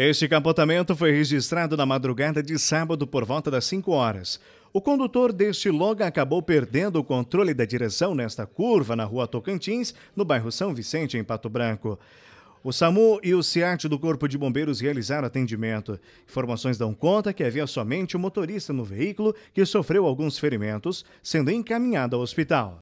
Este capotamento foi registrado na madrugada de sábado por volta das 5 horas. O condutor deste logo acabou perdendo o controle da direção nesta curva na rua Tocantins, no bairro São Vicente, em Pato Branco. O SAMU e o SEAT do Corpo de Bombeiros realizaram atendimento. Informações dão conta que havia somente o motorista no veículo que sofreu alguns ferimentos, sendo encaminhado ao hospital.